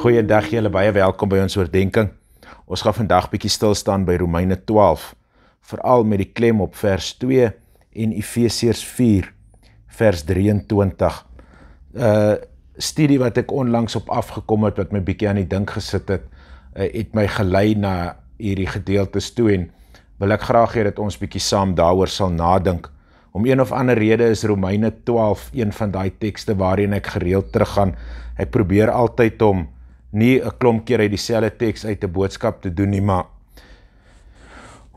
Goeiedag julle baie welkom by ons oordeenking. Ons gaan vandag bietjie stil staan by Romeine 12, veral met die klem op vers 2 en Efesiërs 4 vers 23. 'n uh, Studie wat ek onlangs op afgekom het wat my bietjie aan die dink gesit het, uh, het my gelei na hierdie gedeeltes toe en wil ek graag hê dat ons bietjie saam daaroor sal nadink. Om een of ander rede is Romeine 12 een van daai tekste waarheen ek gereeld teruggaan. Ek probeer altyd om nie 'n klomp keer uit dieselfde teks uit 'n boodskap te doen nie, maar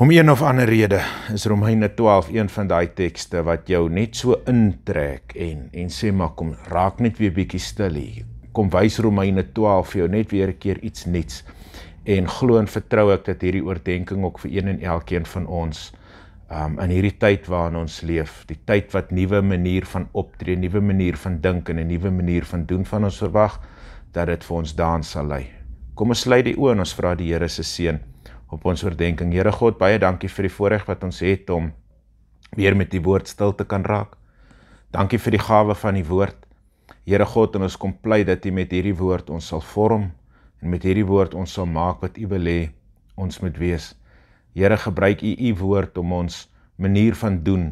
om een of ander rede is Romeine 12 een van daai tekste wat jou net so intrek en en sê maar kom raak net weer bietjie stil hier. Kom wys Romeine 12 vir jou net weer 'n keer iets nuuts. En glo en vertrou ek dat hierdie oordeenking ook vir een en elkeen van ons um in hierdie tyd waarin ons leef, die tyd wat nuwe manier van optree, nuwe manier van dink en 'n nuwe manier van doen van ons verwag, dat dit vir ons daan sal lei. Kom ons sluit die oë en ons vra die Here se seën op ons oordeeling. Here God, baie dankie vir die voorreg wat ons het om weer met die woord stil te kan raak. Dankie vir die gawe van die woord. Here God, en ons kom pleit dat U met hierdie woord ons sal vorm en met hierdie woord ons sal maak wat U wil hê ons moet wees. Here, gebruik U U woord om ons manier van doen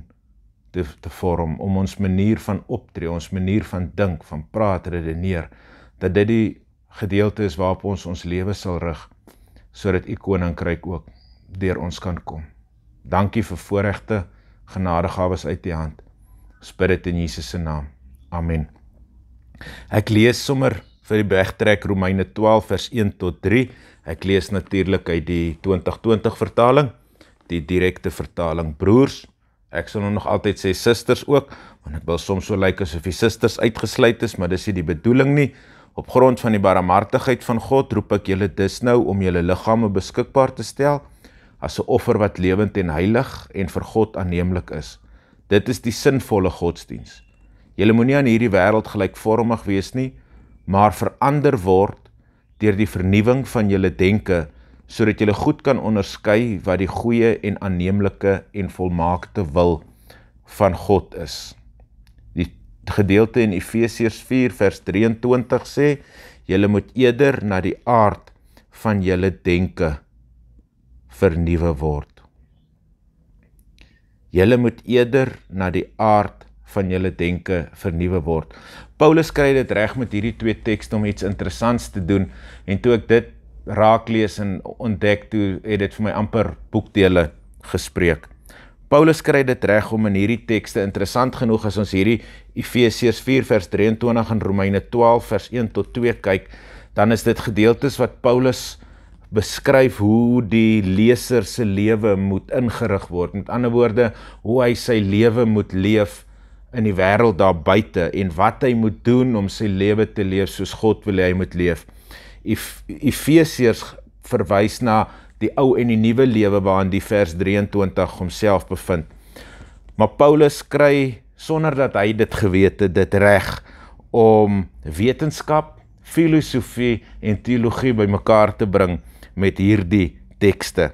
te te vorm, om ons manier van optree, ons manier van dink, van praat, redeneer dat dit die gedeelte is waarop ons ons lewe sal rig sodat u koninkryk ook deur ons kan kom. Dankie vir voorregte genadegawes uit u hand. Spid dit in Jesus se naam. Amen. Ek lees sommer vir die wegtrek Romeine 12 vers 1 tot 3. Ek lees natuurlik uit die 2020 vertaling, die direkte vertaling. Broers, ek sal nou nog altyd sê susters ook, want dit wil soms so lyk like asof die susters uitgesluit is, maar dis nie die bedoeling nie. Op grond van die barmhartigheid van God roep ek julle dus nou om julle liggame beskikbaar te stel as 'n offer wat lewend en heilig en vir God aanneemlik is. Dit is die sinvolle godsdiens. Julle moenie aan hierdie wêreld gelykvormig wees nie, maar verander word deur die vernuwing van julle denke sodat julle goed kan onderskei wat die goeie en aanneemlike en volmaakte wil van God is gedeelte in Efesiërs 4 vers 23 sê, julle moet eerder na die aard van julle denke vernuwe word. Julle moet eerder na die aard van julle denke vernuwe word. Paulus kry dit reg met hierdie twee tekste om iets interessants te doen en toe ek dit raak lees en ontdek toe het dit vir my amper boekdele gespreek. Paulus kry dit reg om in hierdie tekste interessant genoeg as ons hierdie Efesiërs 4 vers 23 en Romeine 12 vers 1 tot 2 kyk, dan is dit gedeeltes wat Paulus beskryf hoe die leser se lewe moet ingerig word. Met ander woorde, hoe hy sy lewe moet leef in die wêreld daar buite en wat hy moet doen om sy lewe te leef soos God wil hy moet leef. Efesiërs verwys na die ou en die nuwe lewe waarin die vers 23 homself bevind. Maar Paulus kry sonder dat hy dit geweet het dit reg om wetenskap, filosofie en teologie bymekaar te bring met hierdie tekste.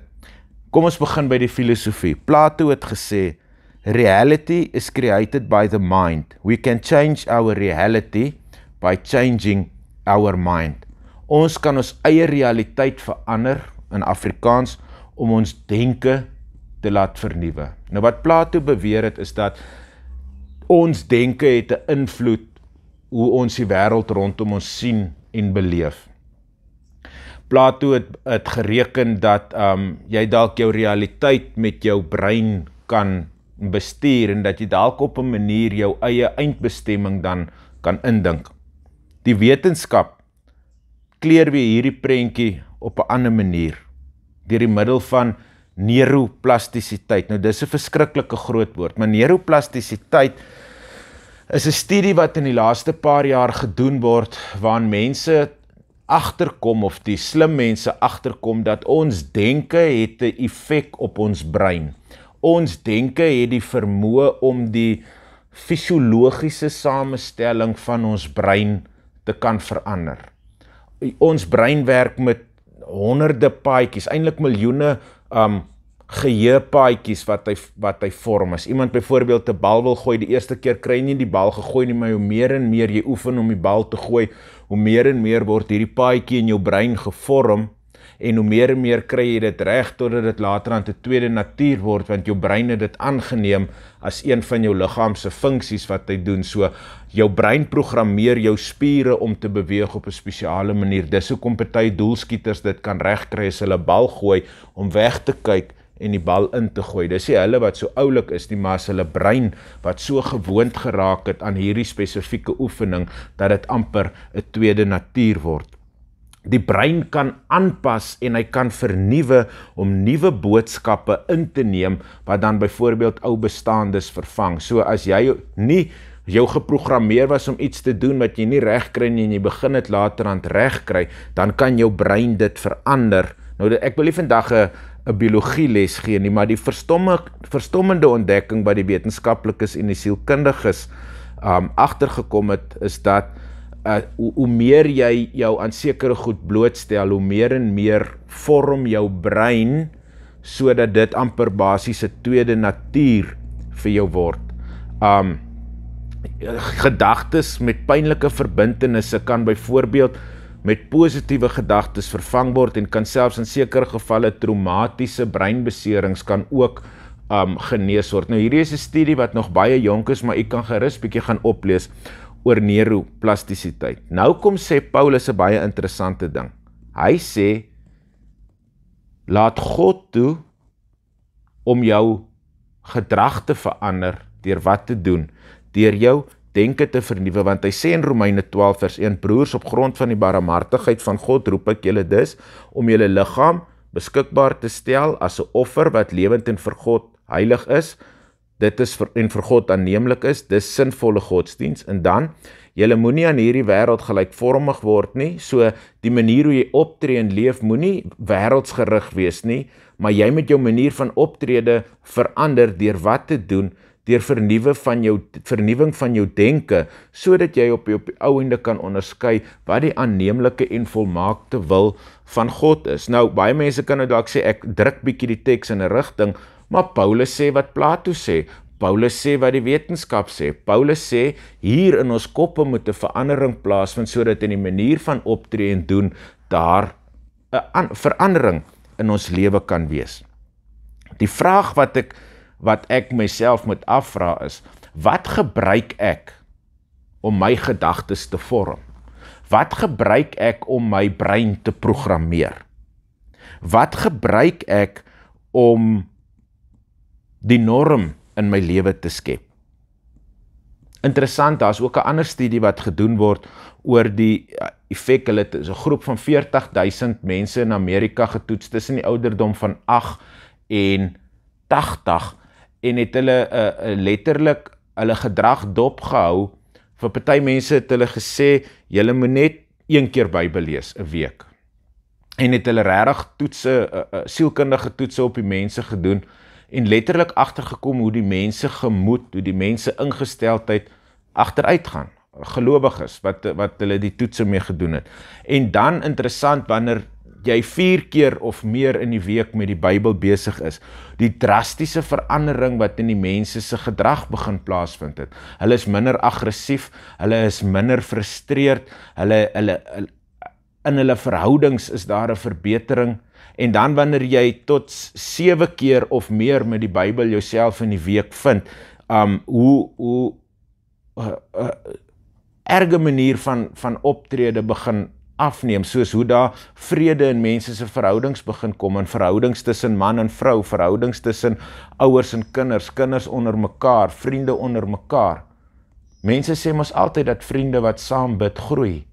Kom ons begin by die filosofie. Plato het gesê reality is created by the mind. We can change our reality by changing our mind. Ons kan ons eie realiteit verander in Afrikaans om ons denke te laat vernuwe. Nou wat Plato beweer het is dat ons denke het 'n invloed hoe ons die wêreld rondom ons sien en beleef. Plato het het gereken dat ehm um, jy dalk jou realiteit met jou brein kan bestuur en dat jy dalk op 'n manier jou eie eindbestemming dan kan indink. Die wetenskap kleur weer hierdie prentjie op 'n ander manier deur die middel van neuroplastisiteit. Nou dis 'n verskriklike groot woord, maar neuroplastisiteit is 'n studie wat in die laaste paar jaar gedoen word waarin mense agterkom of die slim mense agterkom dat ons denke het 'n effek op ons brein. Ons denke het die vermoë om die fisiologiese samestelling van ons brein te kan verander ons brein werk met honderde paadjies, eintlik miljoene um geheuepaadjies wat hy wat hy vorm. As iemand byvoorbeeld 'n bal wil gooi, die eerste keer kry hy nie die bal gegooi nie, maar hoe meer en meer jy oefen om die bal te gooi, hoe meer en meer word hierdie paadjie in jou brein gevorm en hoe meer en meer kry jy dit reg totdat dit later aan 'n tweede natuur word want jou brein het dit aangeneem as een van jou liggaam se funksies wat hy doen. So jou brein programmeer jou spiere om te beweeg op 'n spesiale manier. Dis hoe kompetitie doelskieters dit kan regkry as hulle bal gooi om weg te kyk en die bal in te gooi. Dis nie hulle wat so oulik is nie, maar as hulle brein wat so gewoond geraak het aan hierdie spesifieke oefening dat dit amper 'n tweede natuur word. Die brein kan aanpas en hy kan vernuwe om nuwe boodskappe in te neem wat dan byvoorbeeld ou bestaandes vervang. So as jy nie jou geprogrammeer was om iets te doen wat jy nie reg kry nie en jy begin dit later aan reg kry, dan kan jou brein dit verander. Nou ek wil nie vandag 'n 'n biologie les gee nie, maar die verstommende verstommende ontdekking wat die wetenskaplikes en die sielkundiges um agtergekom het is dat uh hoe, hoe meer jy jou aan sekere goed blootstel, hoe meer en meer vorm jou brein sodat dit amper basiese tweede natuur vir jou word. Um gedagtes met pynlike verbintenisse kan byvoorbeeld met positiewe gedagtes vervang word en kan selfs in sekere gevalle traumatiese breinbeserings kan ook um genees word. Nou hierdie is 'n studie wat nog baie jonk is, maar u kan gerus bietjie gaan oplees oor neuroplastisiteit. Nou kom sê Paulus 'n baie interessante ding. Hy sê laat God toe om jou gedrag te verander deur wat te doen, deur jou denke te vernuwe want hy sê in Romeine 12 vers 1 broers op grond van die barmhartigheid van God roep ek julle dus om julle liggaam beskikbaar te stel as 'n offer wat lewend en vir God heilig is dit is vir en vir God aanneemlik is, dis sinvolle godsdiens en dan julle moenie aan hierdie wêreld gelykvormig word nie. So die manier hoe jy optree en leef moenie wêreldsgerig wees nie, maar jy moet jou manier van optrede verander deur wat te doen, deur vernuwe van jou vernuwing van jou denke sodat jy op die, op die ou ende kan onderskei wat die aanneemlike en volmaakte wil van God is. Nou baie mense kan nou dalk sê ek druk bietjie die teks in 'n rigting, Maar Paulus sê wat Plato sê, Paulus sê wat die wetenskap sê. Paulus sê hier in ons koppe moet 'n verandering plaasvind sodat in die manier van optree en doen daar 'n verandering in ons lewe kan wees. Die vraag wat ek wat ek myself moet afvra is, wat gebruik ek om my gedagtes te vorm? Wat gebruik ek om my brein te programmeer? Wat gebruik ek om die norm in my lewe te skep. Interessant, daar is ook 'n ander studie wat gedoen word oor die eh, effek. Hulle het 'n groep van 40000 mense in Amerika getoets tussen die ouderdom van 8 en 80 en het hulle 'n uh, eh, eh, letterlik hulle gedrag dopgehou. Vir party mense het hulle gesê, "Julle moet net een keer Bybel lees 'n week." En het hulle regtig toetse, uh, uh, sielkundige toetse op die mense gedoen en letterlik agtergekom hoe die mense gemoed, hoe die mense ingesteldheid agteruitgaan. Gelowiges wat wat hulle die toetse mee gedoen het. En dan interessant wanneer jy 4 keer of meer in die week met die Bybel besig is, die drastiese verandering wat in die mense se gedrag begin plaasvind het. Hulle is minder aggressief, hulle is minder frustreerd, hulle hulle, hulle in hulle verhoudings is daar 'n verbetering en dan wanneer jy tot 7 keer of meer met die Bybel jouself in die week vind, um hoe hoe 'n eh, eh, erge manier van van optrede begin afneem soos hoe daar vrede in mense se verhoudings begin kom in verhoudings tussen man en vrou, verhoudings tussen ouers en kinders, kinders onder mekaar, vriende onder mekaar. Mense sê mos altyd dat vriende wat saam bid groei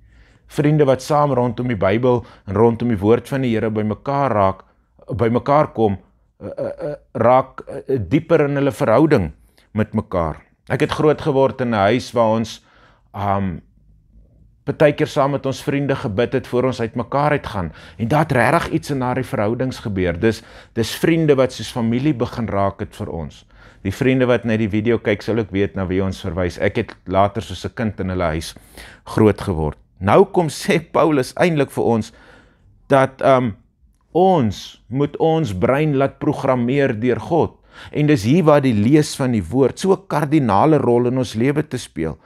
vriende wat saam rondom die Bybel en rondom die woord van die Here bymekaar raak, bymekaar kom, eh, eh, eh, raak dieper in hulle verhouding met mekaar. Ek het groot geword in 'n huis waar ons um ehm, partykeer saam met ons vriende gebid het voor ons uitmekaar het gaan en daar het regtig iets in daardie verhoudings gebeur. Dis dis vriende wat soos familie begin raak het vir ons. Die vriende wat net die video kyk sal ook weet na wie ons verwys. Ek het later soos 'n kind in hulle huis groot geword nou kom sê Paulus eintlik vir ons dat um ons moet ons brein laat programmeer deur God en dis hier waar die lees van die woord so 'n kardinale rol in ons lewe te speel.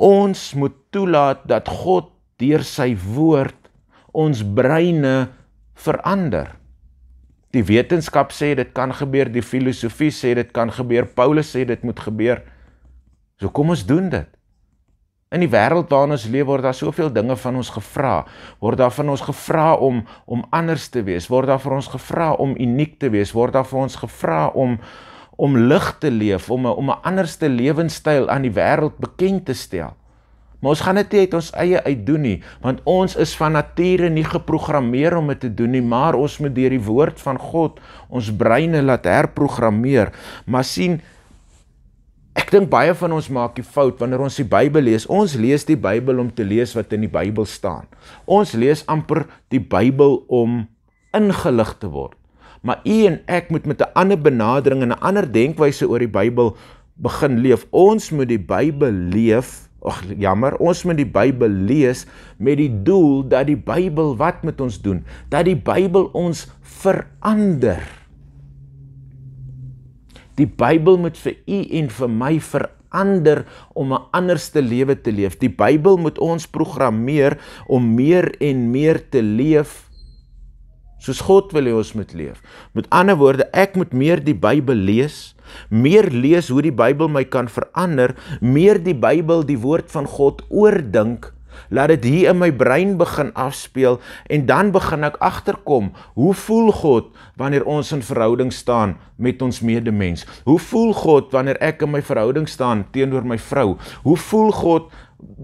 Ons moet toelaat dat God deur sy woord ons breine verander. Die wetenskap sê dit kan gebeur, die filosofie sê dit kan gebeur, Paulus sê dit moet gebeur. So kom ons doen dit. In die wêreld waarin ons leef word daar soveel dinge van ons gevra. Word daar van ons gevra om om anders te wees, word daar vir ons gevra om uniek te wees, word daar vir ons gevra om om lig te leef, om om 'n anderste lewenstyl aan die wêreld bekend te stel. Maar ons gaan dit nie uit ons eie uit doen nie, want ons is van nature nie geprogrammeer om dit te doen nie, maar ons moet deur die woord van God ons breine laat herprogrammeer. Maar sien, Ek dink baie van ons maak die fout wanneer ons die Bybel lees. Ons lees die Bybel om te lees wat in die Bybel staan. Ons lees amper die Bybel om ingelig te word. Maar u en ek moet met 'n ander benadering en 'n ander denkwyse oor die Bybel begin leef. Ons moet die Bybel leef. Ag jammer, ons moet die Bybel lees met die doel dat die Bybel wat met ons doen, dat die Bybel ons verander. Die Bybel moet vir u en vir my verander om 'n anderste lewe te leef. Die Bybel moet ons programmeer om meer en meer te leef soos God wil hê ons moet leef. Met ander woorde, ek moet meer die Bybel lees, meer lees hoe die Bybel my kan verander, meer die Bybel, die woord van God oordink Laat dit hier in my brein begin afspeel en dan begin ek agterkom, hoe voel God wanneer ons in verhouding staan met ons medemens? Hoe voel God wanneer ek in my verhouding staan teenoor my vrou? Hoe voel God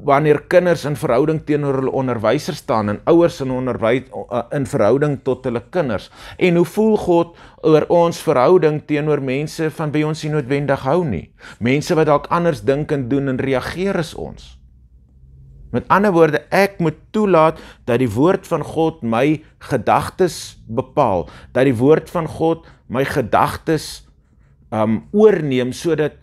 wanneer kinders in verhouding teenoor hulle onderwysers staan en ouers in onderwys eh, in verhouding tot hulle kinders? En hoe voel God oor ons verhouding teenoor mense van wie ons nie noodwendig hou nie? Mense wat dalk anders dink en doen en reageer as ons? Met ander woorde, ek moet toelaat dat die woord van God my gedagtes bepaal, dat die woord van God my gedagtes um oorneem sodat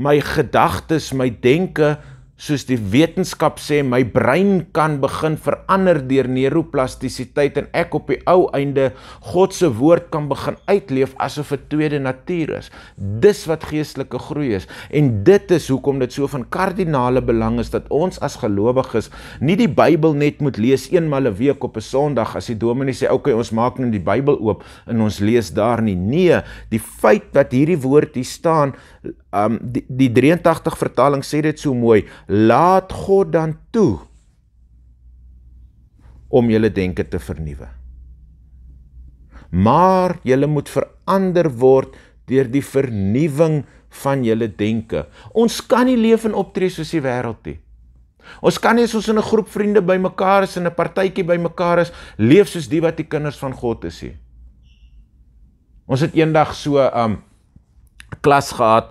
my gedagtes, my denke soos die wetenskap sê, my brein kan begin verander deur neuroplastisiteit en ek op die ou einde God se woord kan begin uitleef asof 'n tweede natuur is. Dis wat geestelike groei is en dit is hoekom dit so van kardinale belang is dat ons as gelowiges nie die Bybel net moet lees eenmal 'n week op 'n Sondag as die dominee sê, "Oké, okay, ons maak net nou die Bybel oop en ons lees daar nie." Nee, die feit dat hierdie woord hier staan um die, die 83 vertaling sê dit so mooi, laat God dan toe om julle denke te vernuwe. Maar julle moet verander word deur die vernuwing van julle denke. Ons kan nie leef en optree soos die wêreld nie. Ons kan nie as ons in 'n groep vriende bymekaar is en 'n partytjie bymekaar is, leef soos die wat die kinders van God is nie. Ons het eendag so um klas gehad.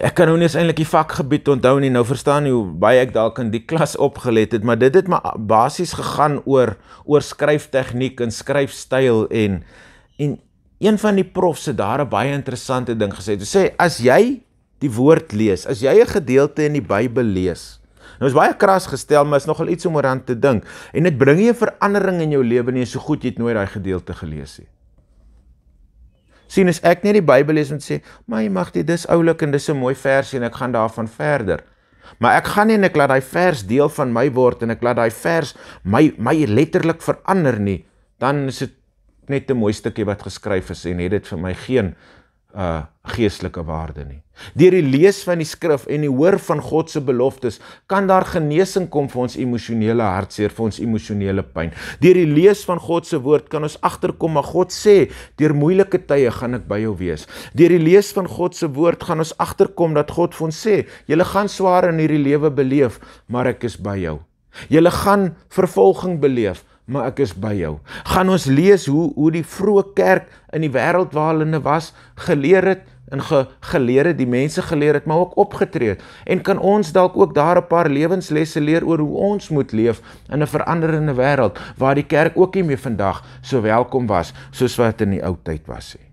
Ek kan nou nie eens eintlik die vakgebied onthou nie. Nou verstaan jy hoe baie ek dalk in die klas opgelet het, maar dit het my basies gegaan oor oor skryftegniek en skryfstyl en en een van die profs het daar 'n baie interessante ding gesê. Hy sê as jy die woord lees, as jy 'n gedeelte in die Bybel lees, Nou is baie kras gestel, maar is nogal iets om oor aan te dink. En dit bring 'n verandering in jou lewe nie so goed jy het nooit daai gedeelte gelees nie. Sien as ek net die Bybel lees en sê, "Maar jy mag dit dis oulik en dis 'n mooi vers en ek gaan daarvan verder." Maar ek gaan nie en ek laat daai vers deel van my word en ek laat daai vers my my letterlik verander nie, dan is dit net 'n mooi stukkie wat geskryf is en het dit vir my geen uh geestelike waarde nie. Deur die lees van die skrif en die hoor van God se beloftes kan daar genesing kom vir ons emosionele hartseer, vir ons emosionele pyn. Deur die lees van God se woord kan ons agterkom maar God sê, deur moeilike tye gaan ek by jou wees. Deur die lees van God se woord gaan ons agterkom dat God vir ons sê, jy gaan swaar in hierdie lewe beleef, maar ek is by jou. Jy gaan vervolging beleef, maar ek is by jou. Gaan ons lees hoe hoe die vroeë kerk in die wêreld waar hulle was geleer het in ge, geleer het, die mense geleer het, maar ook opgetree het. En kan ons dalk ook daar 'n paar lewenslesse leer oor hoe ons moet leef in 'n veranderende wêreld waar die kerk ook nie meer vandag so welkom was soos wat in die ou tyd was nie.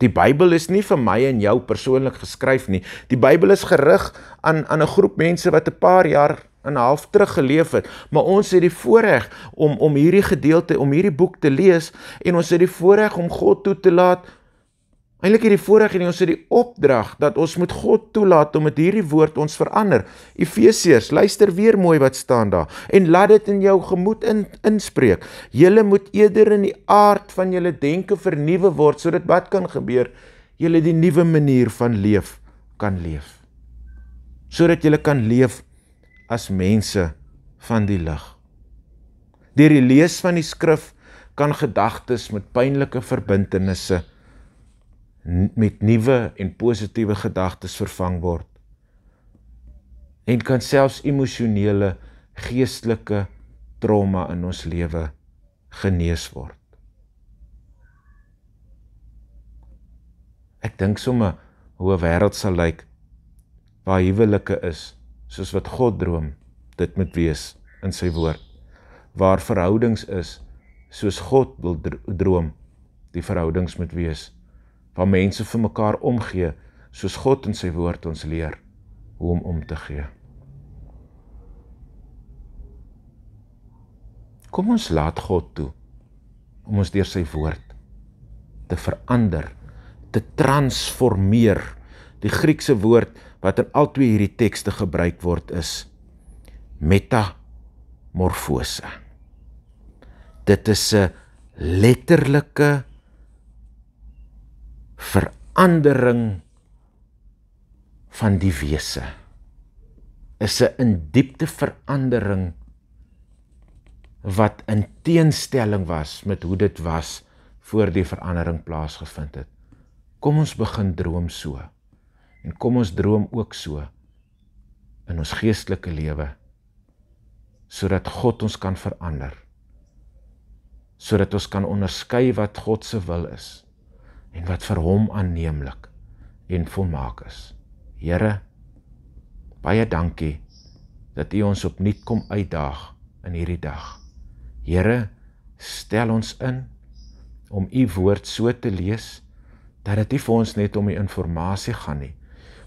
Die Bybel is nie vir my en jou persoonlik geskryf nie. Die Bybel is gerig aan aan 'n groep mense wat 'n paar jaar en half terug geleef het, maar ons het die voorreg om om hierdie gedeelte, om hierdie boek te lees en ons het die voorreg om God toe te laat Eintlik hierdie voorreg en ons het die opdrag dat ons moet God toelaat om met hierdie woord ons verander. Efesiërs, luister weer mooi wat staan daar en laat dit in jou gemoed in, inspreek. Julle moet eerder in die aard van julle denke vernuwe word sodat wat kan gebeur, julle die nuwe manier van leef kan leef. Sodat julle kan leef as mense van die lig. Deur die lees van die skrif kan gedagtes met pynlike verbintenisse met nuwe en positiewe gedagtes vervang word en kan selfs emosionele geestelike trauma in ons lewe genees word. Ek dink sommer hoe 'n wêreld sal lyk waar huwelike is soos wat God droom dit moet wees in sy woord. Waar verhoudings is soos God wil droom die verhoudings moet wees waar mense vir mekaar omgee soos God in sy woord ons leer hoe om om te gee. Kom ons laat God toe om ons deur sy woord te verander, te transformeer. Die Griekse woord wat in al twee hierdie tekste gebruik word is metamorfose. Dit is 'n letterlike verandering van die wese is 'n in diepte verandering wat in teenstelling was met hoe dit was voor die verandering plaasgevind het. Kom ons begin droom so en kom ons droom ook so in ons geestelike lewe sodat God ons kan verander. Sodat ons kan onderskei wat God se wil is en wat vir hom aanneemlik en volmaak is. Here, baie dankie dat U ons opnuut kom uitdaag in hierdie dag. Here, stel ons in om U woord so te lees dat dit nie vir ons net om die inligting gaan nie,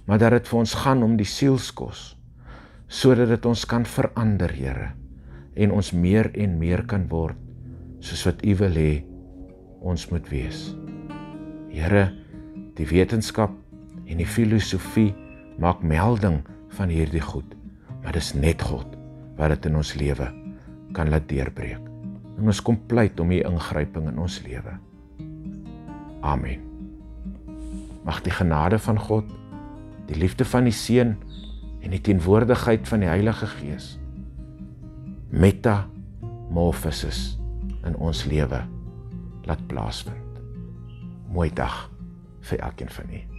maar dat dit vir ons gaan om die sielskos sodat dit ons kan verander, Here, en ons meer en meer kan word soos wat U wil hê ons moet wees. Here, die wetenskap en die filosofie maak melding van hierdie goed, maar dis net God wat dit in ons lewe kan laat deurbreek. En ons kom pleit om u ingryping in ons lewe. Amen. Mag die genade van God, die liefde van die Seun en die teenwoordigheid van die Heilige Gees metamorfoses in ons lewe laat plaasvind mooi dag vir elkeen van julle.